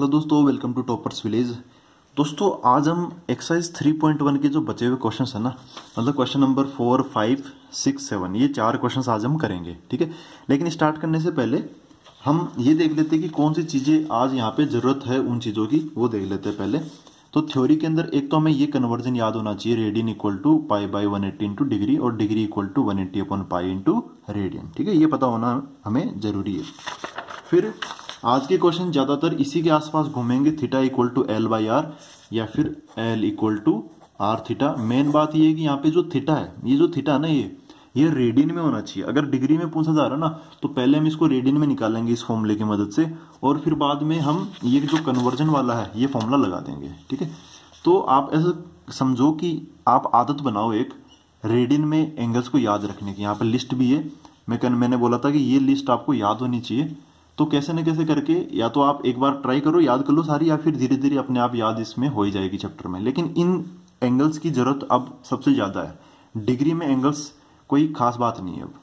hello दोस्तों welcome to toppers village दोस्तों आज हम एक्सरसाइज थ्री पॉइंट वन के जो बचे हुए क्वेश्चन है ना मतलब question number four five six seven ये चार क्वेश्चन आज हम करेंगे ठीक है लेकिन स्टार्ट करने से पहले हम ये देख लेते हैं कि कौन सी चीज़ें आज यहाँ पे ज़रूरत है उन चीज़ों की वो देख लेते हैं पहले तो थ्योरी के अंदर एक तो हमें ये कन्वर्जन याद होना चाहिए radian equal to pi by one eighty into degree और degree equal to one eighty upon pi into radian ठीक है ये पता होना हमें जरूरी है फिर आज के क्वेश्चन ज़्यादातर इसी के आसपास घूमेंगे theta equal to L by R या फिर L equal to R theta main बात ये है कि यहाँ पे जो थीटा है ये जो थीटा है ना ये ये रेडियन में होना चाहिए अगर डिग्री में पूछा जा रहा है ना तो पहले हम इसको रेडियन में निकालेंगे इस फॉर्मूले की मदद से और फिर बाद में हम ये जो कन्वर्जन वाला है ये फॉर्मूला लगा देंगे ठीक है तो आप ऐसा समझो कि आप आदत बनाओ एक रेडियन में एंगल्स को याद रखने की यहाँ पर लिस्ट भी है मैं मैंने बोला था कि ये लिस्ट आपको याद होनी चाहिए तो कैसे ना कैसे करके या तो आप एक बार ट्राई करो याद कर लो सारी या फिर धीरे धीरे अपने आप याद इसमें हो ही जाएगी चैप्टर में लेकिन इन एंगल्स की ज़रूरत अब सबसे ज़्यादा है डिग्री में एंगल्स कोई खास बात नहीं है अब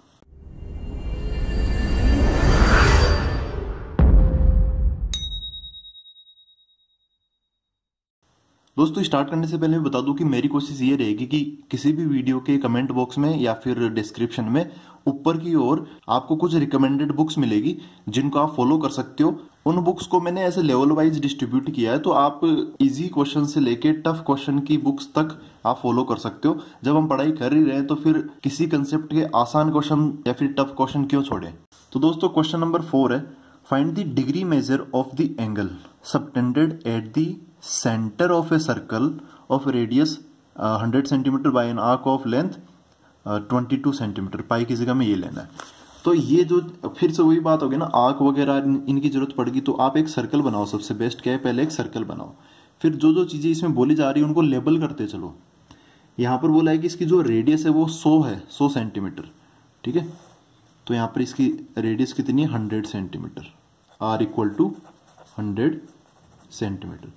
दोस्तों स्टार्ट करने से पहले मैं बता दूं कि मेरी कोशिश ये रहेगी कि किसी भी वीडियो के कमेंट बॉक्स में या फिर डिस्क्रिप्शन में ऊपर की ओर आपको कुछ रिकमेंडेड बुक्स मिलेगी जिनको आप फॉलो कर सकते हो उन बुक्स को मैंने ऐसे लेवल वाइज डिस्ट्रीब्यूट किया है तो आप इजी क्वेश्चन से लेके टफ क्वेश्चन की बुक्स तक आप फॉलो कर सकते हो जब हम पढ़ाई कर ही रहे हैं तो फिर किसी कंसेप्ट के आसान क्वेश्चन या फिर टफ क्वेश्चन क्यों छोड़े तो दोस्तों क्वेश्चन नंबर फोर है find the degree measure of the angle subtended at देंटर centre of a circle of radius hundred centimetre by an arc of length twenty two centimetre pi की जगह में ये लेना है तो ये जो फिर से वही बात होगी ना आग वगैरह इनकी ज़रूरत पड़ेगी तो आप एक सर्कल बनाओ सबसे बेस्ट क्या है पहले एक सर्कल बनाओ फिर जो जो चीज़ें इसमें बोली जा रही है उनको लेबल करते चलो यहाँ पर बोला है कि इसकी जो रेडियस है वो सौ है सौ सेंटीमीटर ठीक है तो यहाँ पर इसकी रेडियस कितनी है hundred centimetre R equal to hundred centimetre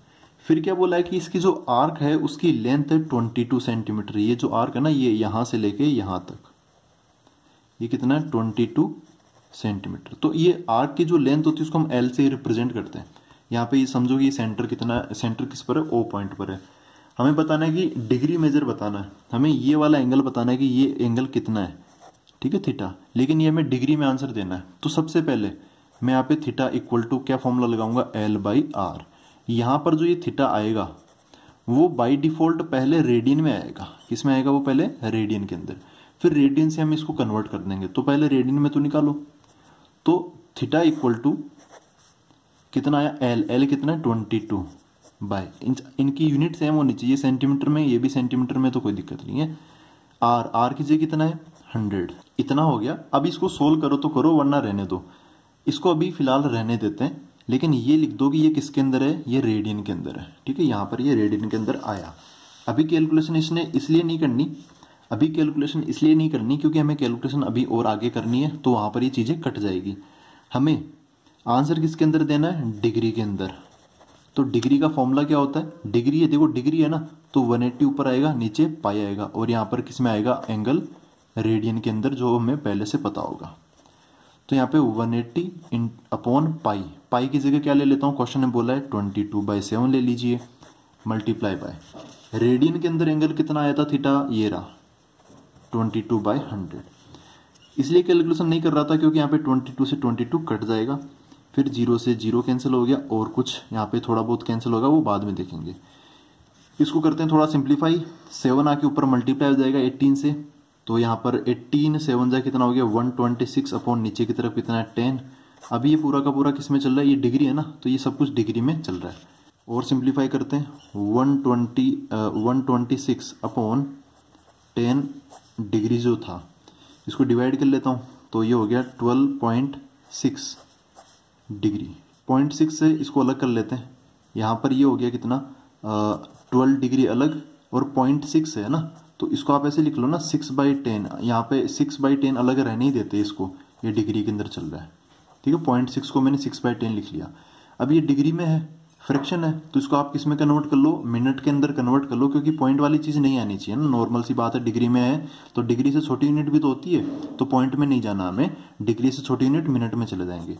फिर क्या बोला है कि इसकी जो आर्क है उसकी लेंथ है ट्वेंटी टू सेंटीमीटर ये जो आर्क है ना ये यहां से लेके यहां तक ये कितना है ट्वेंटी टू सेंटीमीटर तो ये आर्क की जो लेंथ होती है उसको हम एल से रिप्रेजेंट करते हैं यहां पे ये समझो कि सेंटर कितना सेंटर किस पर है ओ पॉइंट पर है हमें बताना है कि डिग्री मेजर बताना है हमें ये वाला एंगल बताना है कि ये एंगल कितना है ठीक है थीटा लेकिन ये हमें डिग्री में आंसर देना है तो सबसे पहले मैं यहाँ पे थीटा इक्वल टू क्या फॉर्मूला लगाऊंगा एल बाई आर यहाँ पर जो ये थीटा आएगा वो बाई डिफॉल्ट पहले रेडियन में आएगा किसमें आएगा वो पहले रेडियन के अंदर फिर रेडियन से हम इसको कन्वर्ट कर देंगे तो पहले रेडियन में तो निकालो तो थीटा इक्वल टू कितना आया एल एल कितना है ट्वेंटी टू बाय इनकी यूनिट सेम होनी चाहिए सेंटीमीटर में ये भी सेंटीमीटर में तो कोई दिक्कत नहीं है आर आर की जगह कितना है हंड्रेड इतना हो गया अब इसको सोल्व करो तो करो वरना रहने दो इसको अभी फिलहाल रहने देते हैं लेकिन ये लिख दो कि ये किसके अंदर है ये रेडियन के अंदर है ठीक है यहाँ पर ये रेडियन के अंदर आया अभी कैलकुलेशन इसने इसलिए नहीं करनी अभी कैलकुलेशन इसलिए नहीं करनी क्योंकि हमें कैलकुलेशन अभी और आगे करनी है तो वहाँ पर ये चीज़ें कट जाएगी हमें आंसर किसके अंदर देना है डिग्री के अंदर तो डिग्री का फॉर्मूला क्या होता है डिग्री है देखो डिग्री है ना तो 180 ऊपर आएगा नीचे पाई आएगा और यहाँ पर किस में आएगा एंगल रेडियन के अंदर जो हमें पहले से पता होगा तो यहाँ पे 180 एट्टी इन अपॉन पाई पाई की जगह क्या ले लेता हूँ क्वेश्चन ने बोला है 22 टू बाई सेवन ले लीजिए मल्टीप्लाई बाय रेडियन के अंदर एंगल कितना आया था थीटा ये रहा 22 टू बाई हंड्रेड इसलिए कैलकुलेशन नहीं कर रहा था क्योंकि यहाँ पे 22 से 22 कट जाएगा फिर जीरो से जीरो कैंसिल हो गया और कुछ यहाँ पे थोड़ा बहुत कैंसिल होगा वो बाद में देखेंगे इसको करते हैं थोड़ा सिंप्लीफाई सेवन आके ऊपर मल्टीप्लाई हो जाएगा एट्टीन से तो यहाँ पर एट्टीन सेवन जा कितना हो गया वन ट्वेंटी सिक्स अपॉन नीचे की तरफ कितना है टेन अभी ये पूरा का पूरा किस में चल रहा है ये डिग्री है ना तो ये सब कुछ डिग्री में चल रहा है और सिंप्लीफाई करते हैं one twenty one twenty six upon ten degree जो था इसको डिवाइड कर लेता हूँ तो ये हो गया twelve point six degree point six से इसको अलग कर लेते हैं यहाँ पर ये हो गया कितना ट्वेल्व uh, डिग्री अलग और पॉइंट सिक्स है ना तो इसको आप ऐसे लिख लो ना सिक्स बाई टेन यहाँ पे सिक्स बाई टेन अलग रहने ही देते इसको ये डिग्री के अंदर चल रहा है ठीक है पॉइंट सिक्स को मैंने सिक्स बाई टेन लिख लिया अब ये डिग्री में है फ्रैक्शन है तो इसको आप किस में कन्वर्ट कर लो मिनट के अंदर कन्वर्ट कर लो क्योंकि पॉइंट वाली चीज़ नहीं आनी चाहिए ना नॉर्मल सी बात है डिग्री में है तो डिग्री से छोटी यूनिट भी तो होती है तो पॉइंट में नहीं जाना हमें डिग्री से छोटी यूनिट मिनट में चले जाएंगे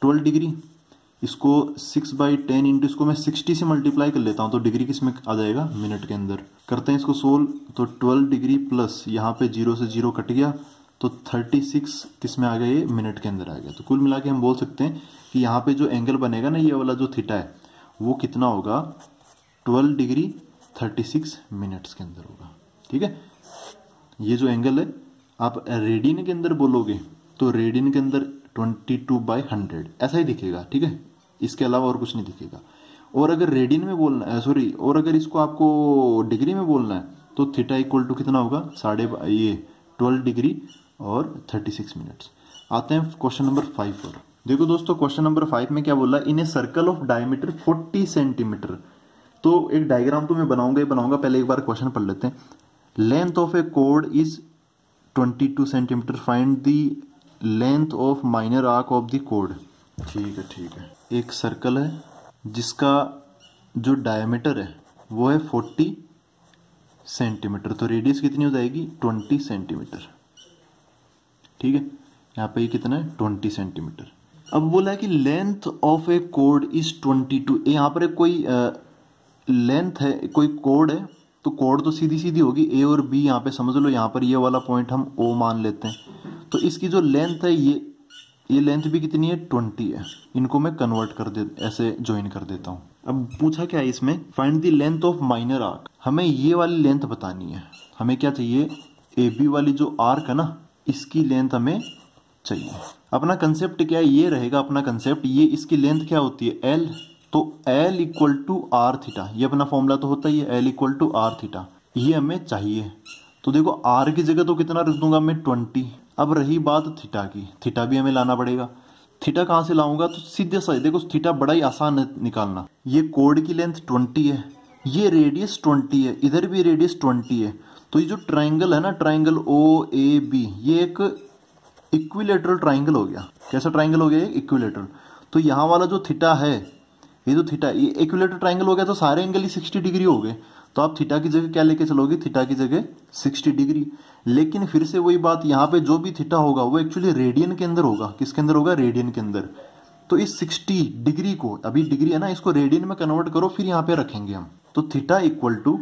ट्वेल्व डिग्री इसको सिक्स बाई टेन इंटू इसको मैं सिक्सटी से मल्टीप्लाई कर लेता हूँ तो डिग्री किस में आ जाएगा मिनट के अंदर करते हैं इसको सोल्व तो ट्वेल्व डिग्री प्लस यहाँ पे जीरो से जीरो कट गया तो थर्टी सिक्स किस में आ गया ये मिनट के अंदर आ गया तो कुल मिला के हम बोल सकते हैं कि यहाँ पे जो एंगल बनेगा ना ये वाला जो थीटा है वो कितना होगा twelve degree thirty six minutes के अंदर होगा ठीक है ये जो एंगल है आप रेडियन के अंदर बोलोगे तो रेडियन के अंदर ट्वेंटी टू बाई हंड्रेड ऐसा ही दिखेगा ठीक है इसके अलावा और कुछ नहीं दिखेगा और अगर रेडियन में बोलना है सॉरी और अगर इसको आपको डिग्री में बोलना है तो थीटा इक्वल टू कितना होगा साढ़े ये ट्वेल्व डिग्री और थर्टी सिक्स मिनट्स आते हैं क्वेश्चन नंबर फाइव पर देखो दोस्तों क्वेश्चन नंबर फाइव में क्या बोला in a circle of diameter forty centimetre तो एक डायग्राम तो मैं बनाऊंगा ही बनाऊंगा पहले एक बार क्वेश्चन पढ़ लेते हैं लेंथ ऑफ ए कोड is twenty two centimetre find the length of minor arc of the code ठीक है ठीक है एक सर्कल है जिसका जो डायमीटर है वो है फोर्टी सेंटीमीटर तो रेडियस कितनी हो जाएगी ट्वेंटी सेंटीमीटर ठीक है यहाँ पे ये कितना है ट्वेंटी सेंटीमीटर अब बोला है कि लेंथ ऑफ ए कोड इज ट्वेंटी टू यहाँ पर कोई लेंथ है कोई कोड है तो कोड तो सीधी सीधी होगी ए और बी यहाँ पे समझ लो यहाँ पर ये वाला पॉइंट हम ओ मान लेते हैं तो इसकी जो लेंथ है ये ये लेंथ भी कितनी है ट्वेंटी है इनको मैं कन्वर्ट कर दे ऐसे ज्वाइन कर देता हूँ अब पूछा क्या है इसमें find the length of minor arc हमें ये वाली लेंथ बतानी है हमें क्या चाहिए ए बी वाली जो आर्क है ना इसकी लेंथ हमें चाहिए अपना कंसेप्ट क्या है ये रहेगा अपना कंसेप्ट ये इसकी लेंथ क्या होती है एल तो L equal to R theta ये अपना फॉर्मूला तो होता ही है L equal to R theta ये हमें चाहिए तो देखो आर की जगह तो कितना रख दूंगा मैं ट्वेंटी अब रही बात थीटा की थीटा भी हमें लाना पड़ेगा थीटा कहाँ से लाऊंगा तो सीधे सा देखो थीटा बड़ा ही आसान है निकालना ये कोड की लेंथ ट्वेंटी है ये रेडियस ट्वेंटी है इधर भी रेडियस ट्वेंटी है तो ये जो ट्राइंगल है ना ट्राइंगल ओ ए बी ये एक इक्विलेटरल ट्राइंगल हो गया कैसा ट्राइंगल हो गया इक्विलेटरल तो यहाँ वाला जो थीटा है ये जो थीटा ये इक्विलेटर ट्राइंगल हो गया तो सारे एंगल ही सिक्सटी डिग्री हो गए तो आप थीटा की जगह क्या लेके चलोगे थीटा की जगह 60 डिग्री लेकिन फिर से वही बात यहाँ पे जो भी थीटा होगा वो एक्चुअली रेडियन के अंदर होगा किसके अंदर होगा रेडियन के अंदर तो इस 60 डिग्री को अभी डिग्री है ना इसको रेडियन में कन्वर्ट करो फिर यहाँ पे रखेंगे हम तो थीटा इक्वल टू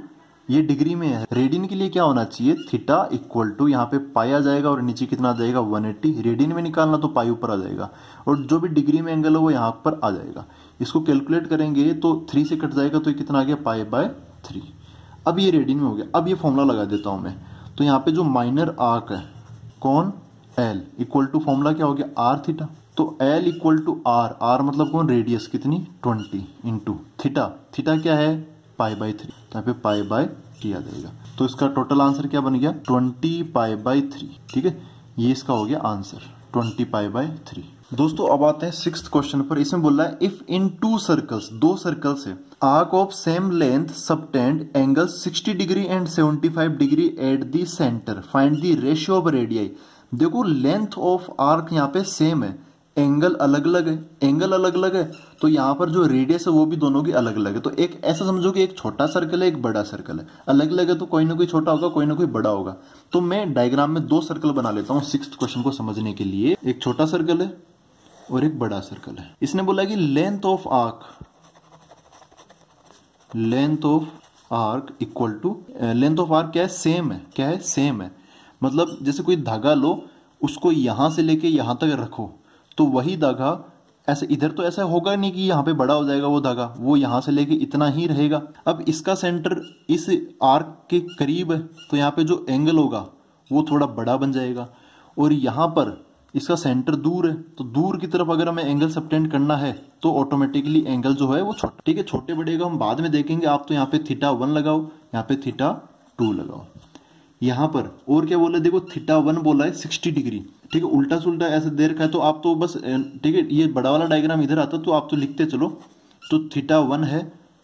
ये डिग्री में है रेडियन के लिए क्या होना चाहिए थीटा इक्वल टू यहाँ पे पाई आ जाएगा और नीचे कितना आ जाएगा एट्टी रेडियन में निकालना तो पाई ऊपर आ जाएगा और जो भी डिग्री में एंगल है वो यहाँ पर आ जाएगा इसको कैलकुलेट करेंगे तो थ्री से कट जाएगा तो कितना आ गया पाई बाय थ्री अब ये रेडियन में हो गया अब ये फॉर्मूला लगा देता हूँ मैं तो यहाँ पे जो माइनर आर्क है कौन एल इक्वल टू फॉर्मूला क्या हो गया आर थीटा तो L equal to R R मतलब कौन रेडियस कितनी ट्वेंटी इंटू थीटा थीटा क्या है पाई बाई थ्री तो यहाँ पे पाई बाय किया आ जाएगा तो इसका टोटल आंसर क्या बन गया ट्वेंटी पाई बाई थ्री ठीक है ये इसका हो गया answer twenty pi by three दोस्तों अब आते हैं सिक्स क्वेश्चन पर इसमें बोल रहा है इफ इन टू सर्कल्स दो सर्कल्स है arc of same length subtend angle 60 degree and 75 degree at the centre find the ratio of radii देखो लेंथ ऑफ आर्क यहाँ पे सेम है एंगल अलग अलग है एंगल अलग अलग है तो यहाँ पर जो रेडियस है वो भी दोनों की अलग अलग है तो एक ऐसा समझो कि एक छोटा सर्कल है एक बड़ा सर्कल है अलग अलग है तो कोई ना कोई छोटा होगा कोई ना कोई बड़ा होगा तो मैं डायग्राम में दो सर्कल बना लेता हूँ सिक्स क्वेश्चन को समझने के लिए एक छोटा सर्कल है और एक बड़ा सर्कल है इसने बोला कि length of arc length of arc equal to length of arc क्या है सेम है क्या है सेम है मतलब जैसे कोई धागा लो उसको यहाँ से लेके यहाँ तक रखो तो वही धागा ऐसे इधर तो ऐसा होगा नहीं कि यहाँ पे बड़ा हो जाएगा वो धागा वो यहाँ से लेके इतना ही रहेगा अब इसका सेंटर इस आर्क के करीब है तो यहाँ पे जो एंगल होगा वो थोड़ा बड़ा बन जाएगा और यहाँ पर इसका सेंटर दूर है तो दूर की तरफ अगर हमें एंगल सबटेंड करना है तो ऑटोमेटिकली एंगल जो है वो छोटे ठीक है छोटे बड़े का हम बाद में देखेंगे आप तो यहाँ पे थीटा वन लगाओ यहाँ पे थीटा टू लगाओ यहाँ पर और क्या बोला देखो थीटा वन बोला है सिक्सटी डिग्री ठीक है उल्टा सुल्टा ऐसे देर का है तो आप तो बस ठीक है ये बड़ा वाला डायग्राम इधर आता तो आप तो लिखते चलो तो थीटा वन है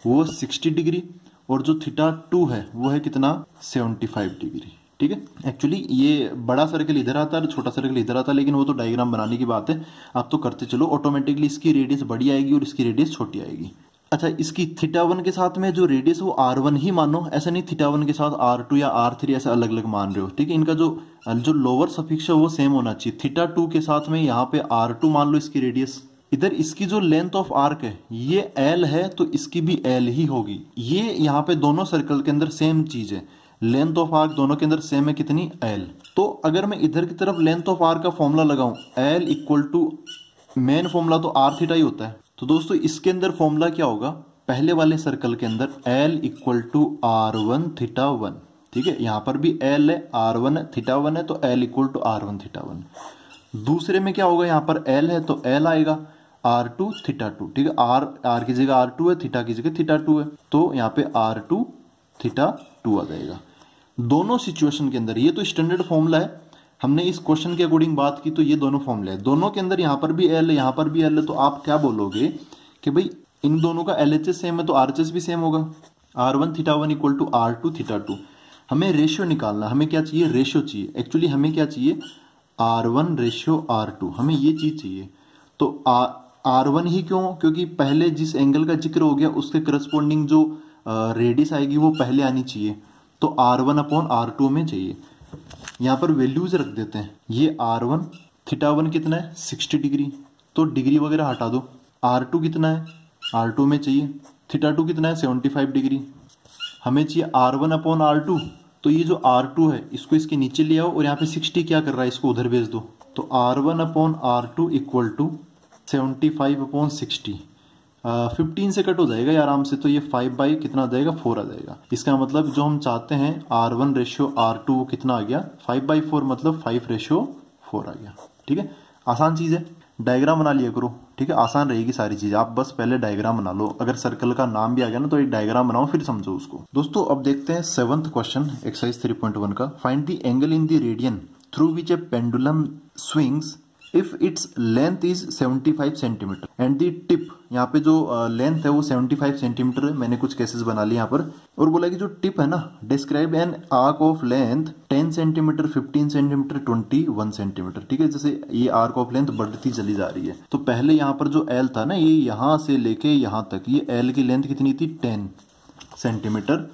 वो सिक्सटी डिग्री और जो थीटा टू है वो है कितना सेवेंटी फाइव डिग्री ठीक है एक्चुअली ये बड़ा सर्कल इधर आता है छोटा सर्कल इधर आता है लेकिन वो तो डायग्राम बनाने की बात है आप तो करते चलो ऑटोमेटिकली इसकी रेडियस बड़ी आएगी और इसकी रेडियस छोटी आएगी अच्छा इसकी थीटा वन के साथ में जो रेडियस वो आर वन ही मानो ऐसा नहीं थीटा वन के साथ आर टू या आर थ्री ऐसे अलग अलग मान रहे हो ठीक है इनका जो जो लोअर सफिक्स है वो सेम होना चाहिए थीटा टू के साथ में यहाँ पे आर टू मान लो इसकी रेडियस इधर इसकी जो लेंथ ऑफ आर्क है ये एल है तो इसकी भी एल ही होगी ये यहाँ पे दोनों सर्कल के अंदर सेम चीज है लेंथ ऑफ आर्क दोनों के अंदर सेम है कितनी एल तो अगर मैं इधर की तरफ लेंथ ऑफ आर्क का फॉर्मूला लगाऊं L equal to main formula तो आर थीटा ही होता है तो दोस्तों इसके अंदर फॉर्मूला क्या होगा पहले वाले सर्कल के अंदर L equal to R one theta one ठीक है यहाँ पर भी एल है आर वन थीटा वन है तो L equal to R one theta one दूसरे में क्या होगा यहाँ पर एल है तो एल आएगा आर टू थीटा टू ठीक है आर आर की जगह आर टू है थीटा की जगह थीटा टू है तो यहाँ पे आर टू थीटा टू आ जाएगा दोनों सिचुएशन के अंदर ये तो स्टैंडर्ड फॉर्मूला है हमने इस क्वेश्चन के अकॉर्डिंग बात की तो ये दोनों फॉर्मूला है दोनों के अंदर यहाँ पर भी एल है यहाँ पर भी एल है तो आप क्या बोलोगे कि भाई इन दोनों का एल एच एस सेम है तो आर एच एस भी सेम होगा R one theta one equal to R two theta two हमें रेशियो निकालना हमें क्या चाहिए रेशियो चाहिए एक्चुअली हमें क्या चाहिए R one ratio R two हमें ये चीज़ चाहिए तो आर वन ही क्यों क्योंकि पहले जिस एंगल का जिक्र हो गया उसके करस्पोंडिंग जो रेडिस आएगी वो पहले आनी चाहिए तो R one upon R two में चाहिए यहाँ पर वैल्यूज रख देते हैं ये आर वन थीटा वन कितना है सिक्सटी डिग्री तो डिग्री वगैरह हटा दो आर टू कितना है आर टू में चाहिए थीटा टू कितना है सेवेंटी फाइव डिग्री हमें चाहिए R one upon R two तो ये जो आर टू है इसको इसके नीचे ले आओ और यहाँ पे सिक्सटी क्या कर रहा है इसको उधर भेज दो तो R one upon R two equal to seventy five upon sixty fifteen से कट हो जाएगा या आराम से तो ये फाइव बाई कितना आ जाएगा फोर आ जाएगा इसका मतलब जो हम चाहते हैं R one ratio R two कितना आ गया फाइव बाई फोर मतलब फाइव रेशियो फोर आ गया ठीक है आसान चीज़ है डायग्राम बना लिया करो ठीक है आसान रहेगी सारी चीज़ आप बस पहले डायग्राम बना लो अगर सर्कल का नाम भी आ गया ना तो एक डायग्राम बनाओ फिर समझो उसको दोस्तों अब देखते हैं seventh question exercise three point one का find the angle in the radian through which a pendulum swings if its length is 75 centimetre and the tip यहाँ पे जो लेंथ uh, है वो 75 सेंटीमीटर है मैंने कुछ केसेस बना लिए यहाँ पर और बोला कि जो टिप है ना describe an arc of length 10 centimetre 15 centimetre 21 centimetre ठीक है जैसे ये आर्क ऑफ लेंथ बढ़ती चली जा रही है तो पहले यहाँ पर जो एल था ना ये यहाँ से लेके यहाँ तक ये एल की लेंथ कितनी थी टेन सेंटीमीटर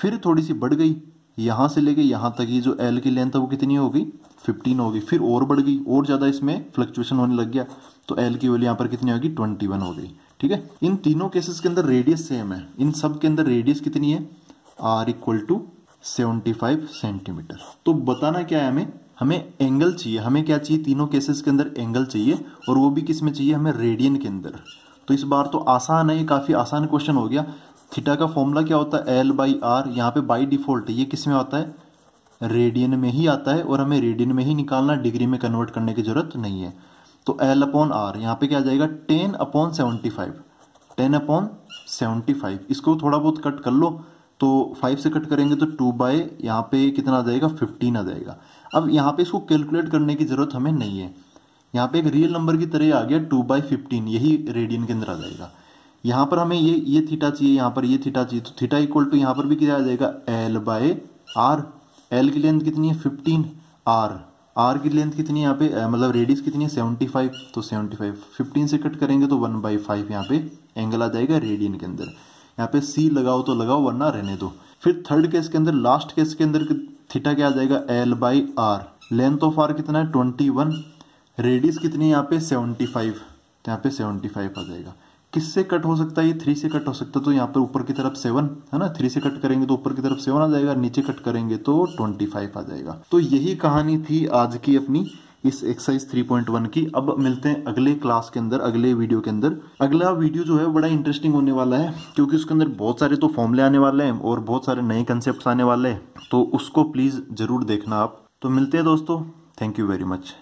फिर थोड़ी सी बढ़ गई यहाँ से लेके यहाँ तक ये जो एल की लेंथ है वो कितनी होगी फिफ्टीन होगी फिर और बढ़ गई और ज़्यादा इसमें फ्लक्चुएशन होने लग गया तो एल की वैल्यू यहाँ पर कितनी होगी ट्वेंटी वन हो गई ठीक है इन तीनों केसेस के अंदर रेडियस सेम है इन सब के अंदर रेडियस कितनी है R equal to seventy five centimetre तो बताना क्या है हमें हमें एंगल चाहिए हमें क्या चाहिए तीनों केसेस के अंदर एंगल चाहिए और वो भी किस में चाहिए हमें रेडियन के अंदर तो इस बार तो आसान है ये काफ़ी आसान क्वेश्चन हो गया थीटा का फॉर्मूला क्या होता है एल बाई आर यहाँ पे बाई डिफॉल्ट ये किस में आता है रेडियन में ही आता है और हमें रेडियन में ही निकालना डिग्री में कन्वर्ट करने की जरूरत नहीं है तो एल अपॉन आर यहाँ पे क्या आ जाएगा ten upon seventy five ten upon seventy five इसको थोड़ा बहुत कट कर लो तो फाइव से कट करेंगे तो टू बाय यहाँ पे कितना आ जाएगा फिफ्टीन आ जाएगा अब यहाँ पे इसको कैलकुलेट करने की ज़रूरत हमें नहीं है यहाँ पे एक रियल नंबर की तरह आ गया टू बाय फिफ्टीन यही रेडियन के अंदर आ जाएगा यहाँ पर हमें ये ये थीटा चाहिए यहाँ पर ये थीटा चाहिए तो थीटा इक्वल टू यहाँ पर भी क्या आ जाएगा एल बाय आर एल की लेंथ कितनी है फिफ्टीन आर आर की लेंथ कितनी है यहाँ पे मतलब रेडियस कितनी है सेवेंटी फाइव तो सेवेंटी फाइव फिफ्टीन से कट करेंगे तो वन बाई फाइव यहाँ पे एंगल आ जाएगा रेडियन के अंदर यहाँ पे सी लगाओ तो लगाओ वरना रहने दो फिर थर्ड केस के अंदर लास्ट केस के अंदर थीटा क्या आ जाएगा L by R length of R कितना है ट्वेंटी वन रेडियस कितनी है यहाँ पे सेवेंटी फाइव तो यहाँ पे सेवेंटी फाइव आ जाएगा किससे कट हो सकता है ये थ्री से कट हो सकता है तो यहाँ पर ऊपर की तरफ सेवन है ना थ्री से कट करेंगे तो ऊपर की तरफ सेवन आ जाएगा नीचे कट करेंगे तो ट्वेंटी फाइव आ जाएगा तो यही कहानी थी आज की अपनी इस एक्सरसाइज थ्री पॉइंट वन की अब मिलते हैं अगले क्लास के अंदर अगले वीडियो के अंदर अगला वीडियो जो है बड़ा इंटरेस्टिंग होने वाला है क्योंकि उसके अंदर बहुत सारे तो फॉर्मले आने वाले हैं और बहुत सारे नए कंसेप्ट आने वाले हैं तो उसको प्लीज़ ज़रूर देखना आप तो मिलते हैं दोस्तों थैंक यू वेरी मच